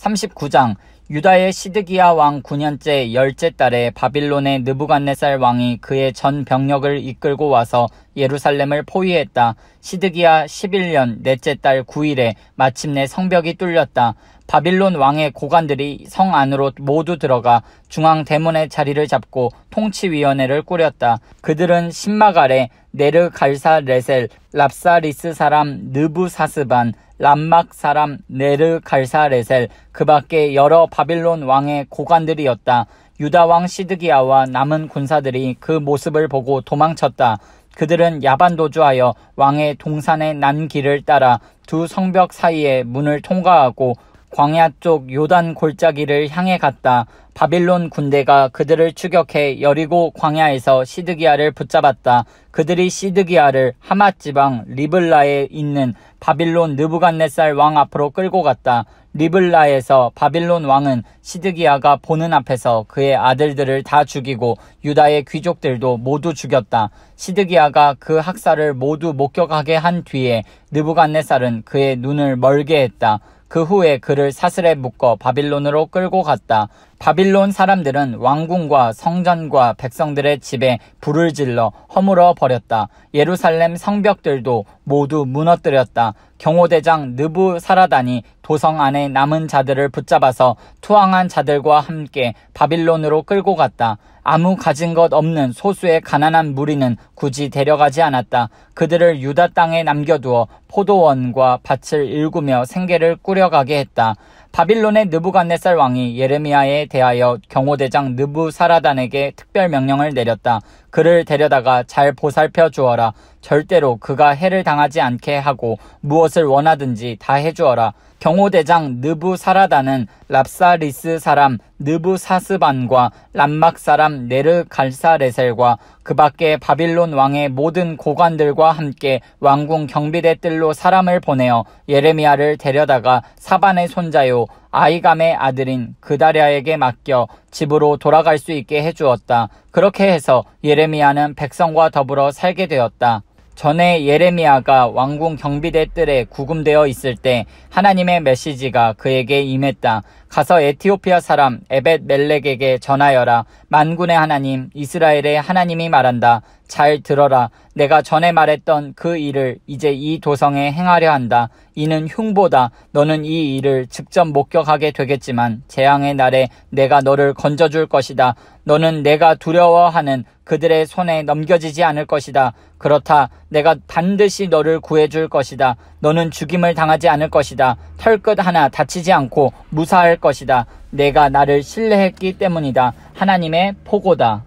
39장 유다의 시드기야 왕 9년째 열째 달에 바빌론의 느부갓네살 왕이 그의 전 병력을 이끌고 와서 예루살렘을 포위했다. 시드기야 11년 넷째 달 9일에 마침내 성벽이 뚫렸다. 바빌론 왕의 고관들이 성 안으로 모두 들어가 중앙 대문의 자리를 잡고 통치위원회를 꾸렸다. 그들은 신마갈에 네르 갈사 레셀 랍사리스 사람 느부사스반 람막 사람 네르 갈사레셀 그 밖에 여러 바빌론 왕의 고관들이었다. 유다 왕 시드기야와 남은 군사들이 그 모습을 보고 도망쳤다. 그들은 야반도주하여 왕의 동산의 난 길을 따라 두 성벽 사이에 문을 통과하고 광야 쪽 요단 골짜기를 향해 갔다 바빌론 군대가 그들을 추격해 여리고 광야에서 시드기아를 붙잡았다. 그들이 시드기아를 하맛 지방 리블라에 있는 바빌론 느부갓네살 왕 앞으로 끌고 갔다. 리블라에서 바빌론 왕은 시드기아가 보는 앞에서 그의 아들들을 다 죽이고 유다의 귀족들도 모두 죽였다. 시드기아가그 학살을 모두 목격하게 한 뒤에 느부갓네살은 그의 눈을 멀게 했다. 그 후에 그를 사슬에 묶어 바빌론으로 끌고 갔다. 바빌론 사람들은 왕궁과 성전과 백성들의 집에 불을 질러 허물어 버렸다. 예루살렘 성벽들도 모두 무너뜨렸다. 경호대장 느부 사라단이 도성 안에 남은 자들을 붙잡아서 투항한 자들과 함께 바빌론으로 끌고 갔다. 아무 가진 것 없는 소수의 가난한 무리는 굳이 데려가지 않았다. 그들을 유다 땅에 남겨두어 포도원과 밭을 일구며 생계를 꾸려가게 했다. 바빌론의 느부갓네살 왕이 예레미야에 대하여 경호대장 느부사라단에게 특별 명령을 내렸다. 그를 데려다가 잘 보살펴 주어라. 절대로 그가 해를 당하지 않게 하고 무엇을 원하든지 다 해주어라. 경호대장 느부사라다는 랍사리스 사람 느부사스반과 람막 사람 네르갈사레셀과 그 밖에 바빌론 왕의 모든 고관들과 함께 왕궁 경비대 들로 사람을 보내어 예레미야를 데려다가 사반의 손자요 아이감의 아들인 그다리아에게 맡겨 집으로 돌아갈 수 있게 해주었다. 그렇게 해서 예레미야는 백성과 더불어 살게 되었다. 전에 예레미야가 왕궁 경비대 들에 구금되어 있을 때 하나님의 메시지가 그에게 임했다. 가서 에티오피아 사람 에벳 멜렉에게 전하여라. 만군의 하나님 이스라엘의 하나님이 말한다. 잘 들어라. 내가 전에 말했던 그 일을 이제 이 도성에 행하려 한다. 이는 흉보다. 너는 이 일을 직접 목격하게 되겠지만 재앙의 날에 내가 너를 건져줄 것이다. 너는 내가 두려워하는 그들의 손에 넘겨지지 않을 것이다. 그렇다. 내가 반드시 너를 구해줄 것이다. 너는 죽임을 당하지 않을 것이다. 털끝 하나 다치지 않고 무사할 것이다. 내가 나를 신뢰했기 때문이다. 하나님의 포고다.